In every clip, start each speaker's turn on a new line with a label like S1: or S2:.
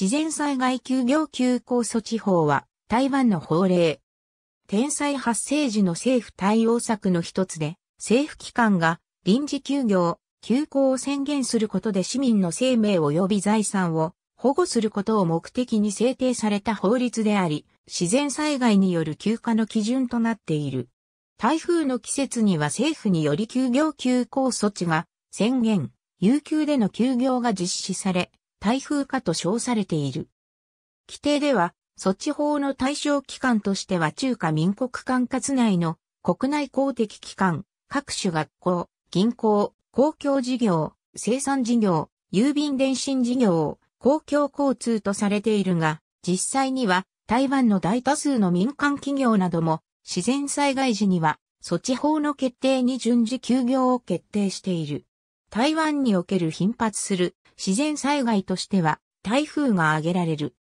S1: 自然災害休業休校措置法は台湾の法令。天災発生時の政府対応策の一つで、政府機関が臨時休業、休校を宣言することで市民の生命及び財産を保護することを目的に制定された法律であり、自然災害による休暇の基準となっている。台風の季節には政府により休業休校措置が宣言、有給での休業が実施され、台風化と称されている。規定では、措置法の対象機関としては中華民国管轄内の国内公的機関、各種学校、銀行、公共事業、生産事業、郵便電信事業、公共交通とされているが、実際には台湾の大多数の民間企業なども自然災害時には措置法の決定に順次休業を決定している。台湾における頻発する自然災害としては台風が挙げられる。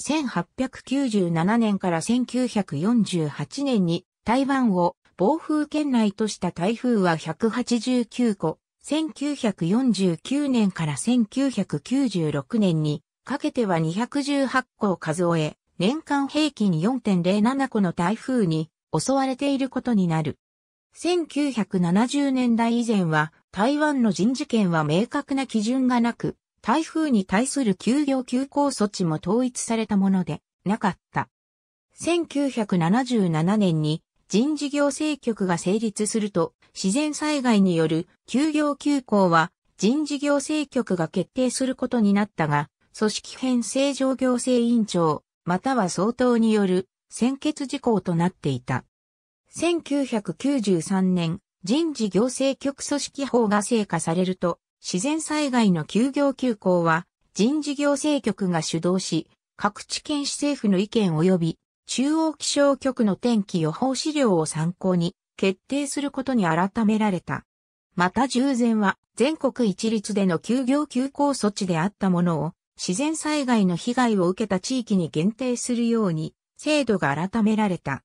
S1: 1897年から1948年に台湾を暴風圏内とした台風は189個、1949年から1996年にかけては218個を数え、年間平均4.07個の台風に襲われていることになる。1970年代以前は台湾の人事権は明確な基準がなく、台風に対する休業休校措置も統一されたものでなかった。1977年に人事行政局が成立すると、自然災害による休業休校は人事行政局が決定することになったが、組織編成上行政委員長、または総統による専決事項となっていた。1993年、人事行政局組織法が成果されると、自然災害の休業休校は、人事行政局が主導し、各地県市政府の意見及び、中央気象局の天気予報資料を参考に、決定することに改められた。また従前は、全国一律での休業休校措置であったものを、自然災害の被害を受けた地域に限定するように、制度が改められた。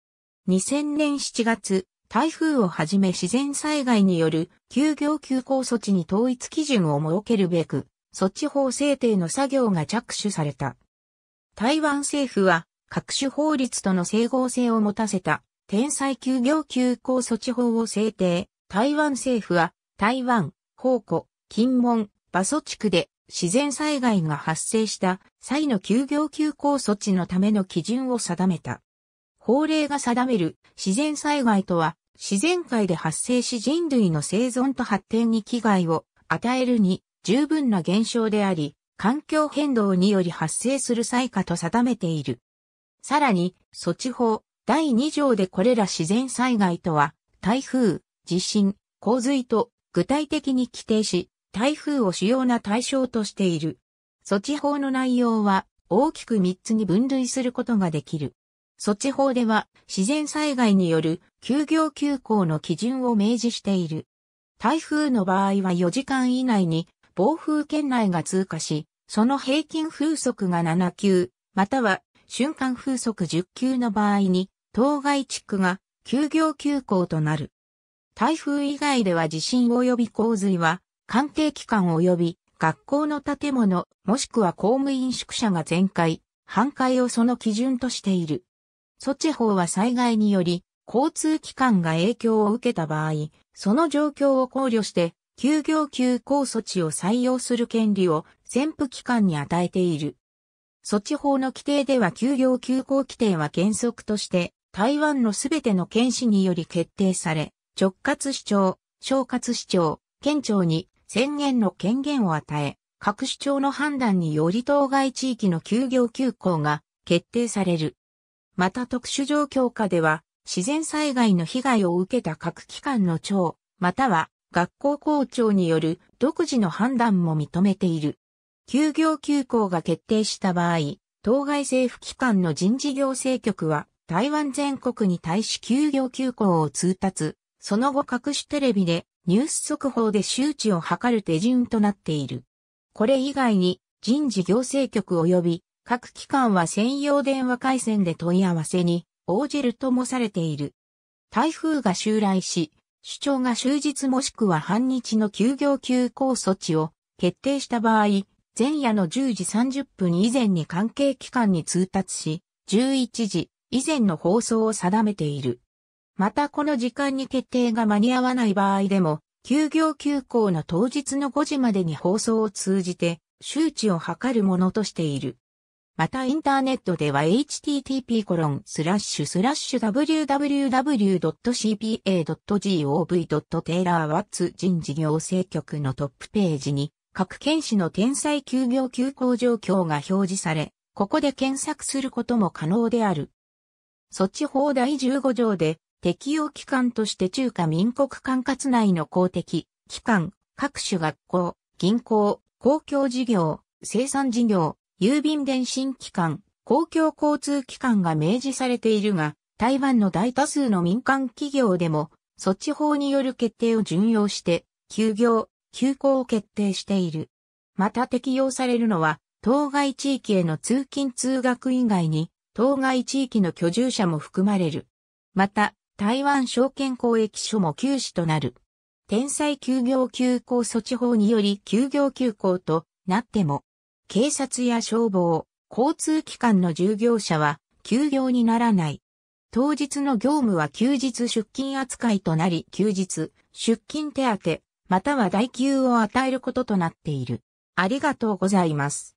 S1: 2000年7月、台風をはじめ自然災害による休業休校措置に統一基準を設けるべく、措置法制定の作業が着手された。台湾政府は各種法律との整合性を持たせた天災休業休校措置法を制定。台湾政府は台湾、宝庫、金門、馬祖地区で自然災害が発生した際の休業休校措置のための基準を定めた。法令が定める自然災害とは自然界で発生し人類の生存と発展に危害を与えるに十分な現象であり、環境変動により発生する災禍と定めている。さらに、措置法第2条でこれら自然災害とは、台風、地震、洪水と具体的に規定し、台風を主要な対象としている。措置法の内容は大きく3つに分類することができる。措置法では自然災害による休業休校の基準を明示している。台風の場合は4時間以内に暴風圏内が通過し、その平均風速が7級、または瞬間風速10級の場合に、当該地区が休業休校となる。台風以外では地震及び洪水は、関係機関及び学校の建物、もしくは公務員宿舎が全壊、半壊をその基準としている。措置法は災害により、交通機関が影響を受けた場合、その状況を考慮して、休業休校措置を採用する権利を潜伏機関に与えている。措置法の規定では休業休校規定は原則として、台湾のすべての県市により決定され、直轄市長、小轄市長、県庁に宣言の権限を与え、各市長の判断により当該地域の休業休校が決定される。また特殊状況下では、自然災害の被害を受けた各機関の長、または学校校長による独自の判断も認めている。休業休校が決定した場合、当該政府機関の人事行政局は台湾全国に対し休業休校を通達、その後各種テレビでニュース速報で周知を図る手順となっている。これ以外に人事行政局及び各機関は専用電話回線で問い合わせに応じるともされている。台風が襲来し、首長が終日もしくは半日の休業休校措置を決定した場合、前夜の10時30分以前に関係機関に通達し、11時以前の放送を定めている。またこの時間に決定が間に合わない場合でも、休業休校の当日の5時までに放送を通じて、周知を図るものとしている。またインターネットでは http://www.cpa.gov.taylorwatts 人事行政局のトップページに各県市の天才休業休校状況が表示され、ここで検索することも可能である。措置法第15条で適用機関として中華民国管轄内の公的、機関、各種学校、銀行、公共事業、生産事業、郵便電信機関、公共交通機関が明示されているが、台湾の大多数の民間企業でも、措置法による決定を順用して、休業、休校を決定している。また適用されるのは、当該地域への通勤通学以外に、当該地域の居住者も含まれる。また、台湾証券交易所も休止となる。天災休業休校措置法により休業休校となっても、警察や消防、交通機関の従業者は休業にならない。当日の業務は休日出勤扱いとなり休日、出勤手当、または代給を与えることとなっている。ありがとうございます。